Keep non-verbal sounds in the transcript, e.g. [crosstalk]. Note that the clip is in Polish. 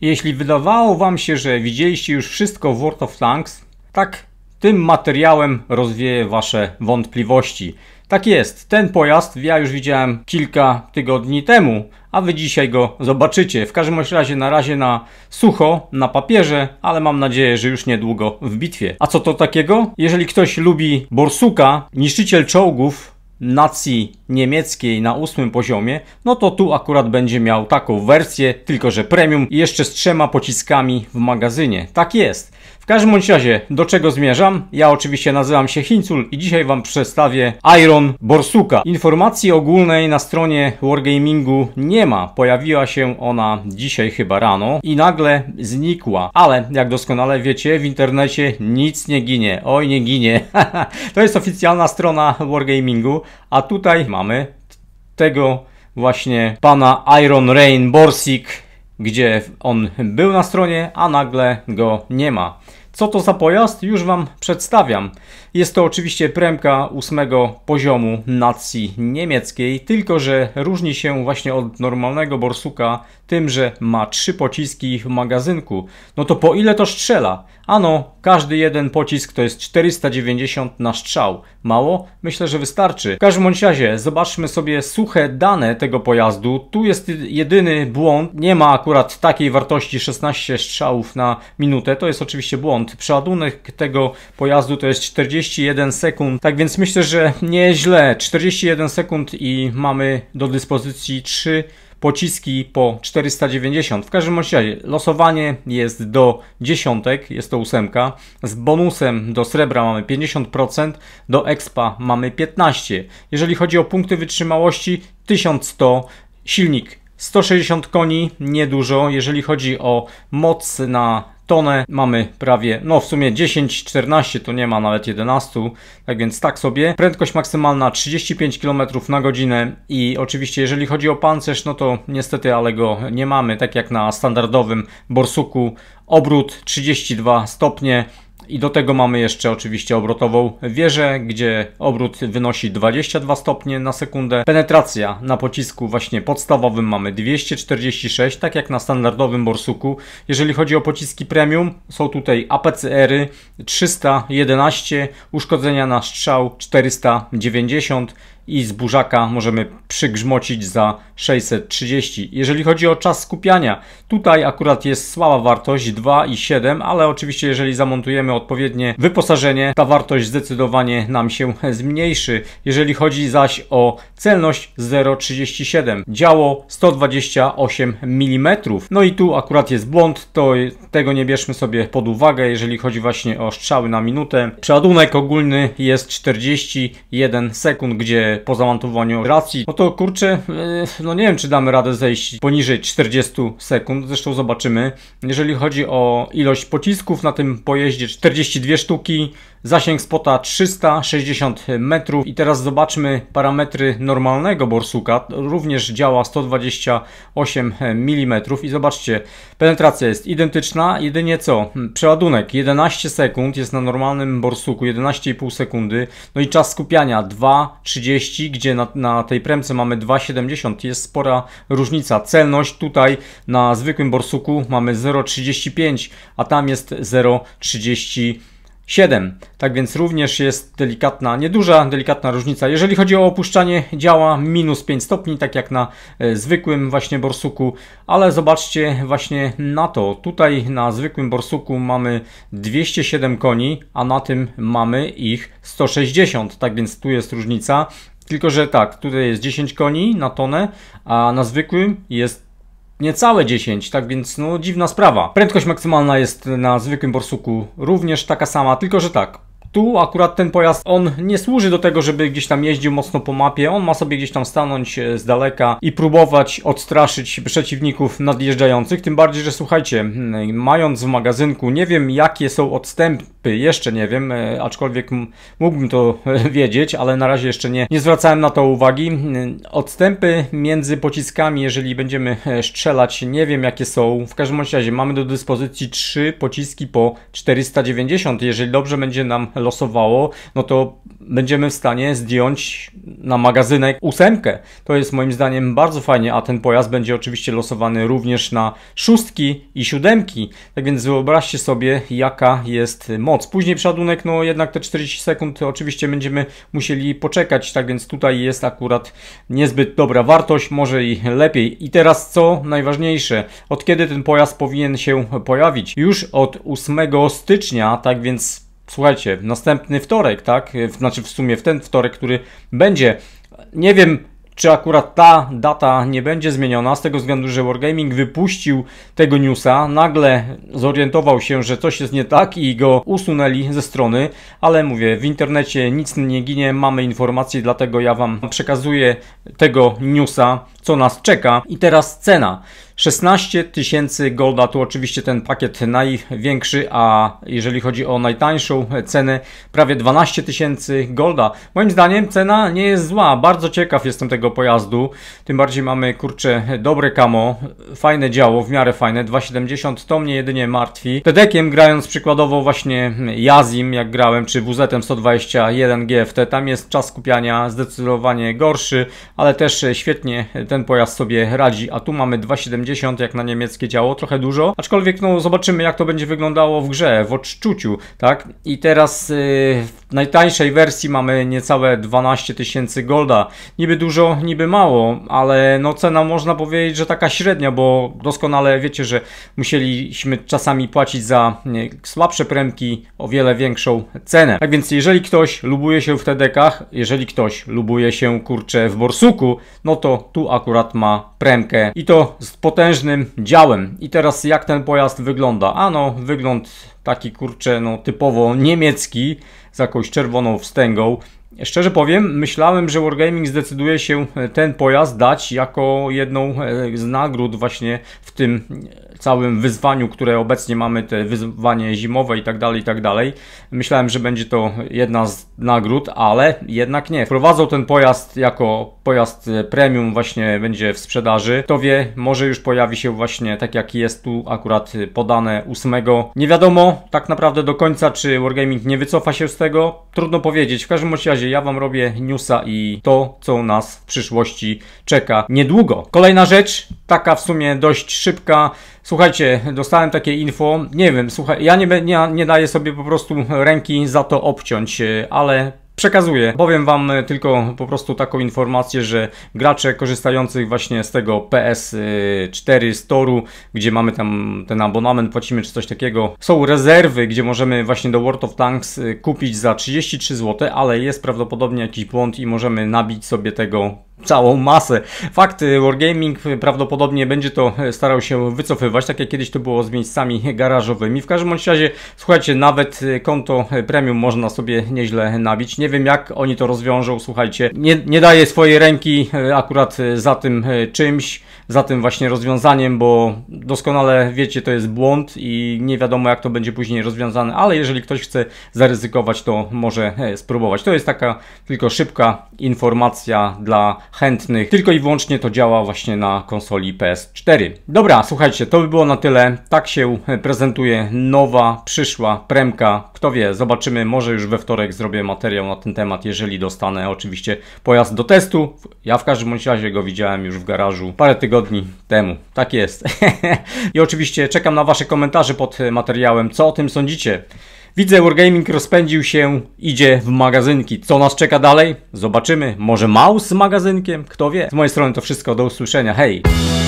Jeśli wydawało Wam się, że widzieliście już wszystko w World of Tanks, tak tym materiałem rozwieję Wasze wątpliwości. Tak jest, ten pojazd ja już widziałem kilka tygodni temu, a Wy dzisiaj go zobaczycie. W każdym razie na razie na sucho, na papierze, ale mam nadzieję, że już niedługo w bitwie. A co to takiego? Jeżeli ktoś lubi Borsuka, niszczyciel czołgów, nacji niemieckiej na ósmym poziomie, no to tu akurat będzie miał taką wersję, tylko że premium i jeszcze z trzema pociskami w magazynie. Tak jest każdym bądź razie, do czego zmierzam? Ja oczywiście nazywam się Hincul i dzisiaj Wam przedstawię Iron Borsuka. Informacji ogólnej na stronie Wargamingu nie ma. Pojawiła się ona dzisiaj chyba rano i nagle znikła. Ale jak doskonale wiecie, w internecie nic nie ginie. Oj, nie ginie. [laughs] to jest oficjalna strona Wargamingu, a tutaj mamy tego właśnie pana Iron Rain Borsik gdzie on był na stronie, a nagle go nie ma. Co to za pojazd? Już Wam przedstawiam. Jest to oczywiście premka ósmego poziomu nacji niemieckiej, tylko że różni się właśnie od normalnego borsuka tym, że ma trzy pociski w magazynku. No to po ile to strzela? Ano, każdy jeden pocisk to jest 490 na strzał. Mało? Myślę, że wystarczy. W każdym razie zobaczmy sobie suche dane tego pojazdu. Tu jest jedyny błąd. Nie ma akurat takiej wartości 16 strzałów na minutę. To jest oczywiście błąd. Przeładunek tego pojazdu to jest 41 sekund. Tak więc myślę, że nieźle. 41 sekund i mamy do dyspozycji 3 pociski po 490. W każdym razie losowanie jest do dziesiątek, jest to ósemka. Z bonusem do srebra mamy 50%, do expa mamy 15. Jeżeli chodzi o punkty wytrzymałości, 1100 silnik 160 koni, niedużo. Jeżeli chodzi o moc na tonę, mamy prawie, no w sumie 10, 14 to nie ma nawet 11, tak więc tak sobie. Prędkość maksymalna 35 km na godzinę i oczywiście jeżeli chodzi o pancerz, no to niestety, ale go nie mamy, tak jak na standardowym Borsuku, obrót 32 stopnie, i do tego mamy jeszcze oczywiście obrotową wieżę, gdzie obrót wynosi 22 stopnie na sekundę. Penetracja na pocisku właśnie podstawowym mamy 246, tak jak na standardowym borsuku. Jeżeli chodzi o pociski premium, są tutaj APCR-y 311, uszkodzenia na strzał 490, i z burzaka możemy przygrzmocić za 630. Jeżeli chodzi o czas skupiania, tutaj akurat jest słaba wartość 2,7, ale oczywiście jeżeli zamontujemy odpowiednie wyposażenie, ta wartość zdecydowanie nam się zmniejszy. Jeżeli chodzi zaś o celność 0,37, działo 128 mm. No i tu akurat jest błąd, to tego nie bierzmy sobie pod uwagę, jeżeli chodzi właśnie o strzały na minutę. Przeładunek ogólny jest 41 sekund, gdzie po zamontowaniu racji, no to kurczę, y, no nie wiem, czy damy radę zejść poniżej 40 sekund, zresztą zobaczymy. Jeżeli chodzi o ilość pocisków na tym pojeździe, 42 sztuki, Zasięg spota 360 metrów i teraz zobaczmy parametry normalnego borsuka. Również działa 128 mm i zobaczcie, penetracja jest identyczna, jedynie co? Przeładunek 11 sekund jest na normalnym borsuku, 11,5 sekundy, no i czas skupiania 2,30, gdzie na, na tej premce mamy 2,70, jest spora różnica. Celność tutaj na zwykłym borsuku mamy 0,35, a tam jest 0,30 7. Tak więc również jest delikatna, nieduża, delikatna różnica. Jeżeli chodzi o opuszczanie działa, minus 5 stopni, tak jak na e, zwykłym właśnie borsuku, ale zobaczcie właśnie na to. Tutaj na zwykłym borsuku mamy 207 koni, a na tym mamy ich 160, tak więc tu jest różnica. Tylko, że tak, tutaj jest 10 koni na tonę, a na zwykłym jest niecałe 10, tak więc no dziwna sprawa. Prędkość maksymalna jest na zwykłym borsuku również taka sama, tylko że tak, tu akurat ten pojazd, on nie służy do tego, żeby gdzieś tam jeździł mocno po mapie. On ma sobie gdzieś tam stanąć e, z daleka i próbować odstraszyć przeciwników nadjeżdżających. Tym bardziej, że słuchajcie, hmm, mając w magazynku, nie wiem jakie są odstępy, jeszcze nie wiem, e, aczkolwiek mógłbym to e, [laughs] wiedzieć, ale na razie jeszcze nie, nie zwracałem na to uwagi. Hmm, odstępy między pociskami, jeżeli będziemy strzelać, nie wiem jakie są. W każdym razie mamy do dyspozycji trzy pociski po 490. Jeżeli dobrze będzie nam losowało, no to będziemy w stanie zdjąć na magazynek ósemkę. To jest moim zdaniem bardzo fajnie, a ten pojazd będzie oczywiście losowany również na szóstki i siódemki. Tak więc wyobraźcie sobie, jaka jest moc. Później przeładunek, no jednak te 40 sekund oczywiście będziemy musieli poczekać, tak więc tutaj jest akurat niezbyt dobra wartość, może i lepiej. I teraz co najważniejsze, od kiedy ten pojazd powinien się pojawić? Już od 8 stycznia, tak więc słuchajcie, następny wtorek, tak? Znaczy w sumie w ten wtorek, który będzie. Nie wiem, czy akurat ta data nie będzie zmieniona, z tego względu, że Wargaming wypuścił tego newsa, nagle zorientował się, że coś jest nie tak i go usunęli ze strony, ale mówię, w internecie nic nie ginie, mamy informacje, dlatego ja Wam przekazuję tego newsa, co nas czeka. I teraz cena. 16 tysięcy golda, tu oczywiście ten pakiet największy, a jeżeli chodzi o najtańszą cenę, prawie 12 tysięcy golda. Moim zdaniem cena nie jest zła, bardzo ciekaw jestem tego pojazdu, tym bardziej mamy, kurczę, dobre kamo, fajne działo, w miarę fajne, 2,70 to mnie jedynie martwi. Tedekiem grając przykładowo właśnie Yazim, jak grałem, czy wz 121 GFT, tam jest czas skupiania zdecydowanie gorszy, ale też świetnie ten pojazd sobie radzi, a tu mamy 2,70 jak na niemieckie działo, trochę dużo, aczkolwiek no zobaczymy jak to będzie wyglądało w grze, w odczuciu, tak? I teraz yy, w najtańszej wersji mamy niecałe 12 tysięcy golda, niby dużo, niby mało, ale no cena można powiedzieć, że taka średnia, bo doskonale wiecie, że musieliśmy czasami płacić za słabsze premki o wiele większą cenę. Tak więc jeżeli ktoś lubuje się w tdk dekach, jeżeli ktoś lubuje się kurcze w Borsuku, no to tu akurat ma premkę i to z potężnym działem. I teraz jak ten pojazd wygląda? Ano, wygląd taki kurczę, no typowo niemiecki, z jakąś czerwoną wstęgą. Szczerze powiem, myślałem, że Wargaming zdecyduje się ten pojazd dać jako jedną e, z nagród właśnie w tym całym wyzwaniu, które obecnie mamy, te wyzwanie zimowe i tak dalej, i tak dalej. Myślałem, że będzie to jedna z nagród, ale jednak nie. Wprowadzą ten pojazd jako pojazd e, premium, właśnie będzie w sprzedaży. Kto wie, może już pojawi się właśnie tak jak jest tu akurat podane 8. Nie wiadomo tak naprawdę do końca, czy Wargaming nie wycofa się z tego. Trudno powiedzieć. W każdym razie ja Wam robię newsa i to, co nas w przyszłości czeka niedługo. Kolejna rzecz, taka w sumie dość szybka. Słuchajcie, dostałem takie info. Nie wiem, słuchaj, ja nie, nie, nie daję sobie po prostu ręki za to obciąć, e, ale przekazuję. Powiem Wam e, tylko po prostu taką informację, że gracze korzystających właśnie z tego PS4 Store'u, gdzie mamy tam ten abonament, płacimy czy coś takiego, są rezerwy, gdzie możemy właśnie do World of Tanks e, kupić za 33 zł, ale jest prawdopodobnie jakiś błąd i możemy nabić sobie tego całą masę. Fakt, Wargaming prawdopodobnie będzie to starał się wycofywać, tak jak kiedyś to było z miejscami garażowymi. W każdym razie, słuchajcie, nawet konto premium można sobie nieźle nabić. Nie wiem jak oni to rozwiążą, słuchajcie. Nie, nie daję swojej ręki e, akurat e, za tym e, czymś, za tym właśnie rozwiązaniem, bo doskonale wiecie, to jest błąd i nie wiadomo jak to będzie później rozwiązane, ale jeżeli ktoś chce zaryzykować, to może spróbować. To jest taka tylko szybka informacja dla chętnych. Tylko i wyłącznie to działa właśnie na konsoli PS4. Dobra, słuchajcie, to by było na tyle. Tak się e, prezentuje nowa, przyszła premka. Kto wie, zobaczymy, może już we wtorek zrobię materiał na ten temat, jeżeli dostanę oczywiście pojazd do testu. Ja w każdym razie go widziałem już w garażu parę tygodni temu. Tak jest. [laughs] I oczywiście czekam na Wasze komentarze pod e, materiałem, co o tym sądzicie. Widzę, Wargaming rozpędził się, idzie w magazynki. Co nas czeka dalej? Zobaczymy. Może Maus z magazynkiem? Kto wie? Z mojej strony to wszystko. Do usłyszenia. Hej!